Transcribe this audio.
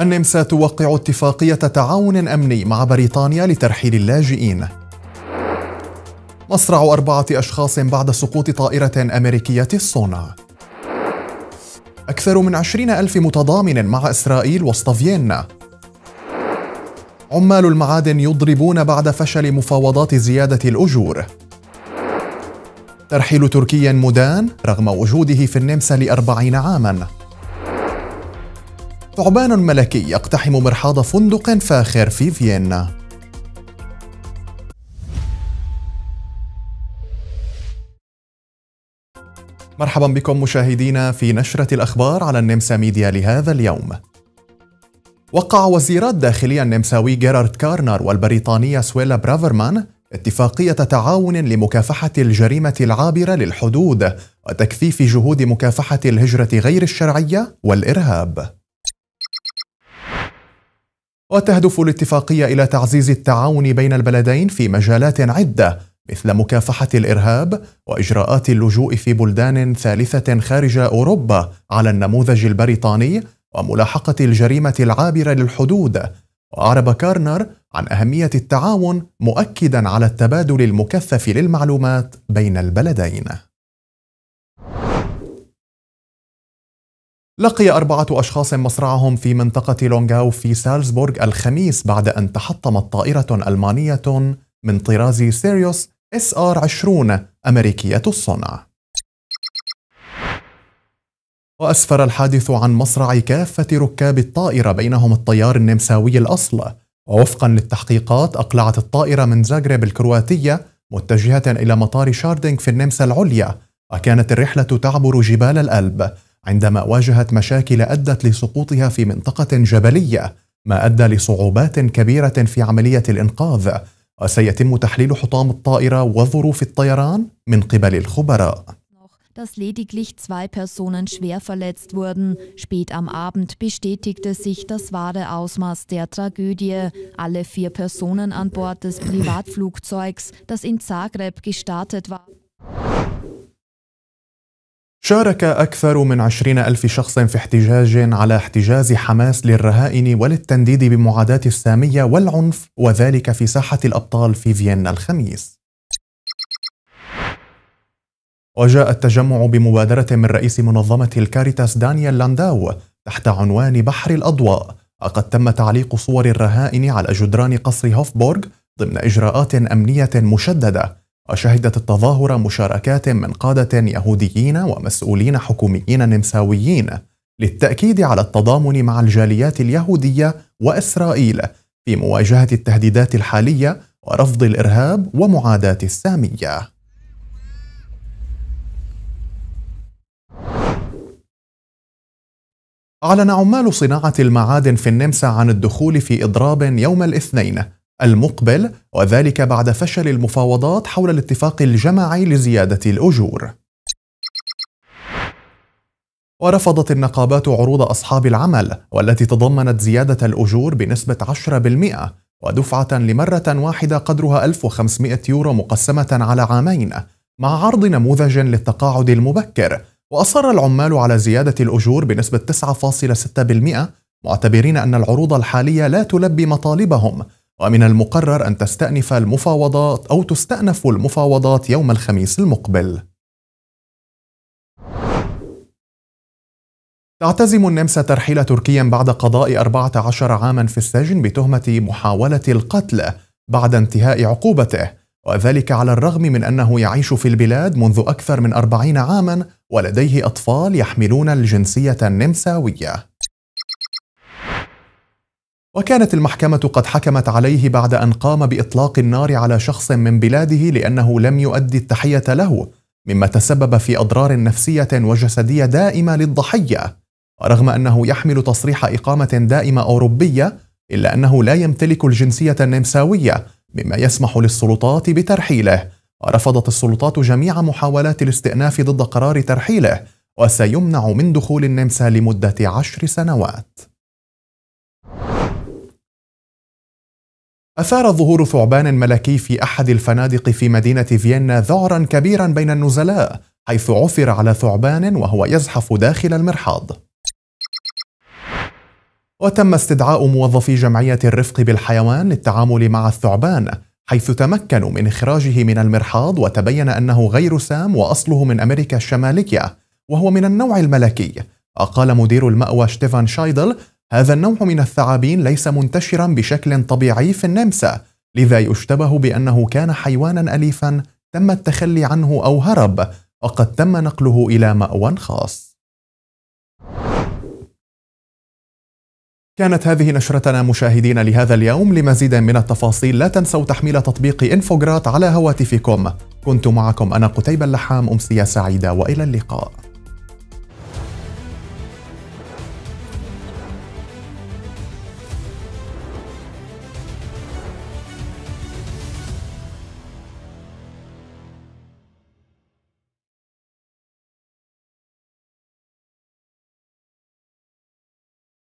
النمسا توقع اتفاقية تعاون أمني مع بريطانيا لترحيل اللاجئين. مصرع أربعة أشخاص بعد سقوط طائرة أمريكية الصنع. أكثر من عشرين ألف متضامن مع إسرائيل وسط فيينا عمال المعادن يضربون بعد فشل مفاوضات زيادة الأجور ترحيل تركيا مدان رغم وجوده في النمسا لأربعين عاماً ثعبان ملكي يقتحم مرحاض فندق فاخر في فيينا مرحبا بكم مشاهدينا في نشرة الأخبار على النمسا ميديا لهذا اليوم وقع وزير الداخلية النمساوي جيرارد كارنر والبريطانية سويلا برافرمان اتفاقية تعاون لمكافحة الجريمة العابرة للحدود وتكثيف جهود مكافحة الهجرة غير الشرعية والإرهاب. وتهدف الاتفاقية إلى تعزيز التعاون بين البلدين في مجالات عدة مثل مكافحة الإرهاب وإجراءات اللجوء في بلدان ثالثة خارج أوروبا على النموذج البريطاني وملاحقة الجريمة العابرة للحدود وأعرب كارنر عن أهمية التعاون مؤكدا على التبادل المكثف للمعلومات بين البلدين لقي أربعة أشخاص مصرعهم في منطقة لونغاو في سالزبورغ الخميس بعد أن تحطمت طائرة ألمانية من طراز سيريوس اس ار 20 أمريكية الصنع. وأسفر الحادث عن مصرع كافة ركاب الطائرة بينهم الطيار النمساوي الأصل، ووفقا للتحقيقات أقلعت الطائرة من زاغرب الكرواتية متجهة إلى مطار شاردينغ في النمسا العليا، وكانت الرحلة تعبر جبال الألب، عندما واجهت مشاكل ادت لسقوطها في منطقه جبليه ما ادى لصعوبات كبيره في عمليه الانقاذ وسيتم تحليل حطام الطائره وظروف الطيران من قبل الخبراء dass lediglich zwei Personen schwer verletzt wurden. Spät am Abend bestätigte sich das wahre Ausmaß der Tragödie. Alle vier Personen an Bord des Privatflugzeugs, das in Zagreb gestartet war, شارك أكثر من عشرين ألف شخص في احتجاج على احتجاز حماس للرهائن وللتنديد بمعاداة السامية والعنف وذلك في ساحة الأبطال في فيينا الخميس وجاء التجمع بمبادرة من رئيس منظمة الكاريتاس دانيال لانداو تحت عنوان بحر الأضواء وقد تم تعليق صور الرهائن على جدران قصر هوفبورغ ضمن إجراءات أمنية مشددة وشهدت التظاهرة مشاركات من قادة يهوديين ومسؤولين حكوميين نمساويين للتأكيد على التضامن مع الجاليات اليهودية وإسرائيل في مواجهة التهديدات الحالية ورفض الإرهاب ومعاداة السامية. أعلن عمال صناعة المعادن في النمسا عن الدخول في إضراب يوم الاثنين المقبل وذلك بعد فشل المفاوضات حول الاتفاق الجماعي لزيادة الأجور. ورفضت النقابات عروض أصحاب العمل والتي تضمنت زيادة الأجور بنسبة 10% ودفعة لمرة واحدة قدرها 1500 يورو مقسمة على عامين مع عرض نموذج للتقاعد المبكر وأصر العمال على زيادة الأجور بنسبة 9.6% معتبرين أن العروض الحالية لا تلبي مطالبهم ومن المقرر أن تستأنف المفاوضات أو تستأنف المفاوضات يوم الخميس المقبل. تعتزم النمسا ترحيل تركيا بعد قضاء 14 عاما في السجن بتهمة محاولة القتل بعد انتهاء عقوبته، وذلك على الرغم من أنه يعيش في البلاد منذ أكثر من 40 عاما ولديه أطفال يحملون الجنسية النمساوية. وكانت المحكمة قد حكمت عليه بعد أن قام بإطلاق النار على شخص من بلاده لأنه لم يؤدي التحية له، مما تسبب في أضرار نفسية وجسدية دائمة للضحية، ورغم أنه يحمل تصريح إقامة دائمة أوروبية، إلا أنه لا يمتلك الجنسية النمساوية، مما يسمح للسلطات بترحيله. ورفضت السلطات جميع محاولات الاستئناف ضد قرار ترحيله، وسيمنع من دخول النمسا لمدة عشر سنوات. أثار ظهور ثعبان ملكي في أحد الفنادق في مدينة فيينا ذعرا كبيرا بين النزلاء حيث عثر على ثعبان وهو يزحف داخل المرحاض وتم استدعاء موظفي جمعية الرفق بالحيوان للتعامل مع الثعبان حيث تمكنوا من إخراجه من المرحاض وتبين أنه غير سام وأصله من أمريكا الشمالية وهو من النوع الملكي أقال مدير المأوى شتيفان شايدل هذا النوع من الثعابين ليس منتشرا بشكل طبيعي في النمسا لذا يشتبه بأنه كان حيوانا أليفا تم التخلي عنه أو هرب وقد تم نقله إلى مأوى خاص كانت هذه نشرتنا مشاهدين لهذا اليوم لمزيد من التفاصيل لا تنسوا تحميل تطبيق انفوغرات على هواتفكم كنت معكم أنا قتيبة اللحام أمسية سعيدة وإلى اللقاء